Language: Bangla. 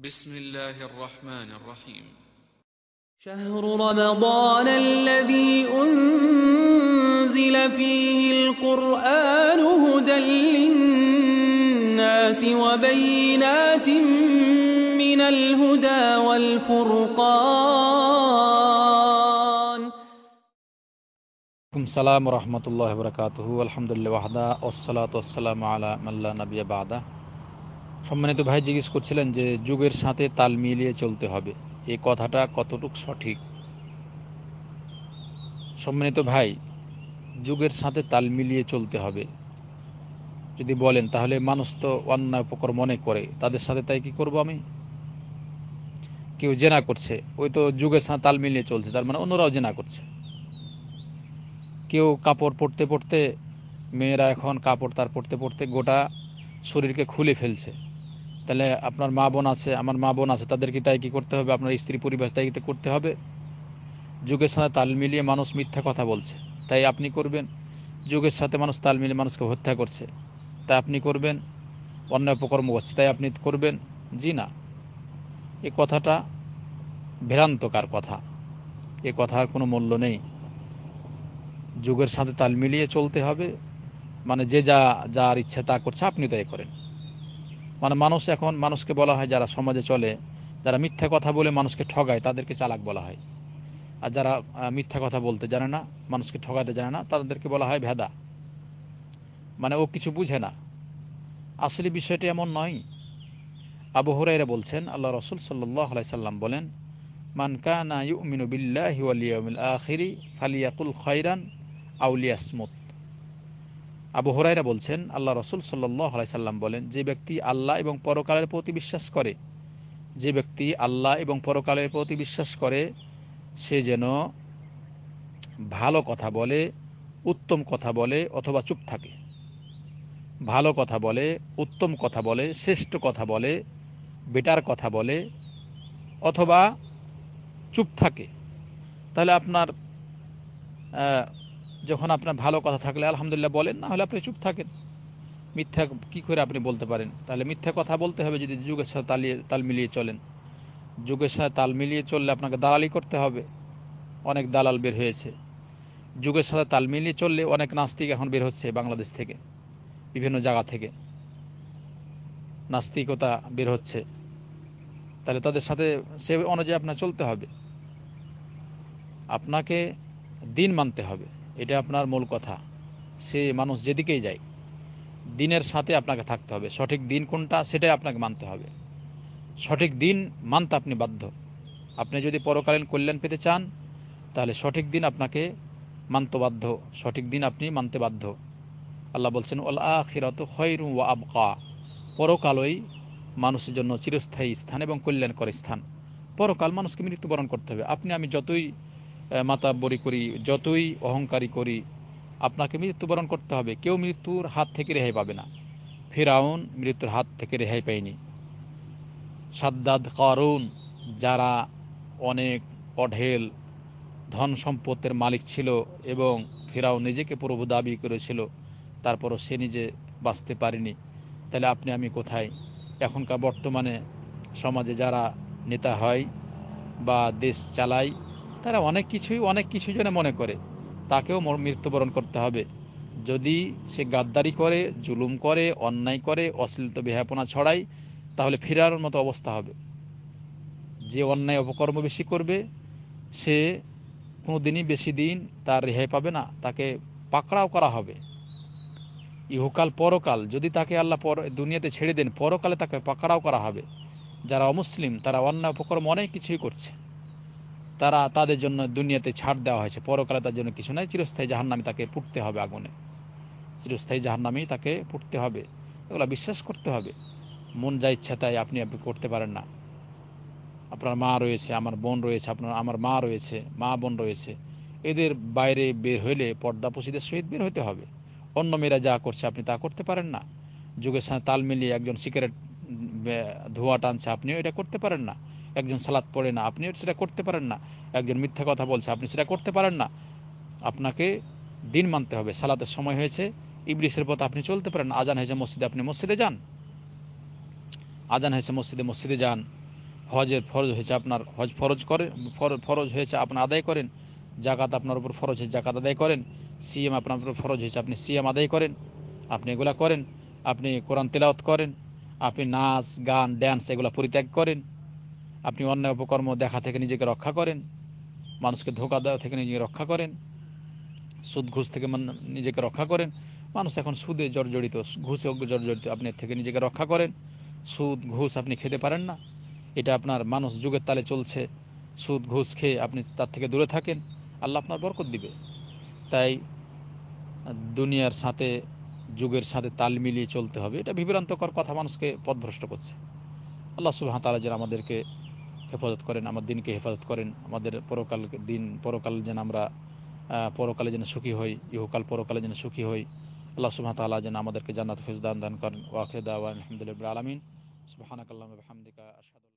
بسم الله الرحمن الرحيم شهر رمضان الذي أنزل فيه القرآن هدى للناس وبينات من الهدى والفرقان السلام ورحمة الله وبركاته والحمد لله وحده والصلاة والسلام على من لا نبي بعده সম্মানিত ভাই জিজ্ঞেস করছিলেন যে যুগের সাথে তাল মিলিয়ে চলতে হবে এই কথাটা কতটুক সঠিক সম্মানিত ভাই যুগের সাথে তাল মিলিয়ে চলতে হবে যদি বলেন তাহলে মানুষ তো অন্যায় উপকর মনে করে তাদের সাথে তাই কি করব আমি কেউ জেনা করছে ওই তো যুগের সাথে তাল মিলিয়ে চলছে তার মানে অন্যরাও জেনা করছে কেউ কাপড় পরতে পরতে মেয়েরা এখন কাপড় তার পরতে পড়তে গোটা শরীরকে খুলে ফেলছে তাহলে আপনার মা বোন আছে আমার মা বোন আছে তাদেরকে তাই কি করতে হবে আপনার স্ত্রী পরিবেশ তাই করতে হবে যুগের সাথে তাল মিলিয়ে মানুষ মিথ্যা কথা বলছে তাই আপনি করবেন যুগের সাথে মানুষ তাল মিলিয়ে মানুষকে হত্যা করছে তাই আপনি করবেন অন্য উপকর্ম করছে তাই আপনি করবেন জি না এ কথাটা ভ্রান্তকার কথা এ কথার কোনো মূল্য নেই যুগের সাথে তাল মিলিয়ে চলতে হবে মানে যে যা যার ইচ্ছা তা করছে আপনি তাই করেন মানে মানুষ এখন মানুষকে বলা হয় যারা সমাজে চলে যারা মিথ্যা কথা বলে মানুষকে ঠগায় তাদেরকে চালাক বলা হয় আর যারা মিথ্যা কথা বলতে জানে না মানুষকে ঠগাতে জানে না তাদেরকে বলা হয় ভেদা মানে ও কিছু বুঝে না আসলে বিষয়টি এমন নয় আবু বলছেন আল্লাহ রসুল সাল্লাহ সাল্লাম বলেন মান কানা ইউমিনু বিল্লাহি আখিরি ফালিয়াকুল খাইরান আউলিয়াসমুত আবু হরাইরা বলছেন আল্লাহ রসুল সাল্লাহ সাল্লাম বলেন যে ব্যক্তি আল্লাহ এবং পরকালের প্রতি বিশ্বাস করে যে ব্যক্তি আল্লাহ এবং পরকালের প্রতি বিশ্বাস করে সে যেন ভালো কথা বলে উত্তম কথা বলে অথবা চুপ থাকে ভালো কথা বলে উত্তম কথা বলে শ্রেষ্ঠ কথা বলে বেটার কথা বলে অথবা চুপ থাকে তাহলে আপনার যখন আপনার ভালো কথা থাকলে আলহামদুলিল্লাহ বলেন না হলে আপনি চুপ থাকেন মিথ্যা কি করে আপনি বলতে পারেন তাহলে মিথ্যা কথা বলতে হবে যদি যুগের সাথে তালিয়ে তাল মিলিয়ে চলেন যুগের সাথে তাল মিলিয়ে চললে আপনাকে দালালি করতে হবে অনেক দালাল বের হয়েছে যুগের সাথে তাল মিলিয়ে চললে অনেক নাস্তিক এখন বের হচ্ছে বাংলাদেশ থেকে বিভিন্ন জায়গা থেকে নাস্তিকতা বের হচ্ছে তাহলে তাদের সাথে সে অনুযায়ী আপনার চলতে হবে আপনাকে দিন মানতে হবে এটা আপনার মূল কথা সে মানুষ যেদিকেই যায় দিনের সাথে আপনাকে থাকতে হবে সঠিক দিন কোনটা সেটাই আপনাকে মানতে হবে সঠিক দিন মানতে আপনি বাধ্য আপনি যদি পরকালীন কল্যাণ পেতে চান তাহলে সঠিক দিন আপনাকে মানতে বাধ্য সঠিক দিন আপনি মানতে বাধ্য আল্লাহ বলছেন ওলা আখিরাত খৈরু ওয়া আবকা পরকালই মানুষের জন্য চিরস্থায়ী স্থান এবং কল্যাণকর স্থান পরকাল মানুষকে মৃত্যুবরণ করতে হবে আপনি আমি যতই মাতাব্বরি করি যতই অহংকারী করি আপনাকে মৃত্যুবরণ করতে হবে কেউ মৃত্যুর হাত থেকে রেহাই পাবে না ফেরাউন মৃত্যুর হাত থেকে রেহাই পায়নি সাদ্দাদ কারুন যারা অনেক অঢেল ধন সম্পদের মালিক ছিল এবং ফেরাও নিজেকে প্রভু দাবি করেছিল তারপরও সে নিজে বাঁচতে পারেনি তাহলে আপনি আমি কোথায় এখনকার বর্তমানে সমাজে যারা নেতা হয় বা দেশ চালায় তারা অনেক কিছুই অনেক কিছু যেন মনে করে তাকেও মৃত্যুবরণ করতে হবে যদি সে গাদ্দারি করে জুলুম করে অন্যায় করে তো বেহাপনা ছড়ায় তাহলে ফেরার মতো অবস্থা হবে যে অন্যায় অপকর্ম বেশি করবে সে দিনই বেশি দিন তার রেহাই পাবে না তাকে পাকড়াও করা হবে ইহকাল পরকাল যদি তাকে আল্লাহ পর দুনিয়াতে ছেড়ে দেন পরকালে তাকে পাকড়াও করা হবে যারা অমুসলিম তারা অন্যায় অপকর্ম অনেক কিছুই করছে তারা তাদের জন্য দুনিয়াতে ছাড় দেওয়া হয়েছে পরকালে তার জন্য কিছু নাই চিরস্থায়ী জাহার নামে তাকে পুড়তে হবে আগুনে চিরস্থায়ী জাহার নামেই তাকে পুড়তে হবে এগুলো বিশ্বাস করতে হবে মন যা ইচ্ছা তাই আপনি আপনি করতে পারেন না আপনার মা রয়েছে আমার বোন রয়েছে আপনার আমার মা রয়েছে মা বোন রয়েছে এদের বাইরে বের হইলে পর্দা সহিত বের হতে হবে অন্য মেয়েরা যা করছে আপনি তা করতে পারেন না যুগের সাথে তাল মিলিয়ে একজন সিগারেট ধোঁয়া টানছে আপনিও এটা করতে পারেন না একজন সালাদ পড়ে না আপনি সেটা করতে পারেন না একজন মিথ্যা কথা বলছে আপনি সেটা করতে পারেন না আপনাকে দিন মানতে হবে সালাতের সময় হয়েছে ইবলিসের পথ আপনি চলতে পারেন আজান হয়েছে মসজিদে আপনি মসজিদে যান আজান হয়েছে মসজিদে মসজিদে যান হজের ফরজ হয়েছে আপনার হজ ফরজ করে ফরজ হয়েছে আপনি আদায় করেন জাকাত আপনার উপর ফরজ হয়েছে জাকাত আদায় করেন সিএম আপনার উপর ফরজ হয়েছে আপনি সিএম আদায় করেন আপনি এগুলা করেন আপনি কোরআন তেলাওত করেন আপনি নাচ গান ড্যান্স এগুলো পরিত্যাগ করেন আপনি অন্যায় উপকর্ম দেখা থেকে নিজেকে রক্ষা করেন মানুষকে ধোকা দেওয়া থেকে নিজেকে রক্ষা করেন সুদ ঘুষ থেকে নিজেকে রক্ষা করেন মানুষ এখন সুদে জর্জরিত ঘুষে জর্জরিত আপনি থেকে নিজেকে রক্ষা করেন সুদ ঘুষ আপনি খেতে পারেন না এটা আপনার মানুষ যুগের তালে চলছে সুদ ঘুষ খেয়ে আপনি তার থেকে দূরে থাকেন আল্লাহ আপনার বরকত দিবে তাই দুনিয়ার সাথে যুগের সাথে তাল মিলিয়ে চলতে হবে এটা বিভ্রান্তকর কথা মানুষকে পথভ্রষ্ট করছে আল্লাহ সুবাহ তালাজের যেন আমাদেরকে হেফাজত করেন আমার দিনকে হেফাজত করেন আমাদের পরকাল দিন পরকাল যেন আমরা পরকালে যেন সুখী হই ইহকাল পরকালে যেন সুখী হই আল্লাহ সুহাত তাআলা যেন আমাদেরকে জান্নাত ফিজদান দান করেন ওয়া আখির আলহামদুলিল্লাহ আলামিন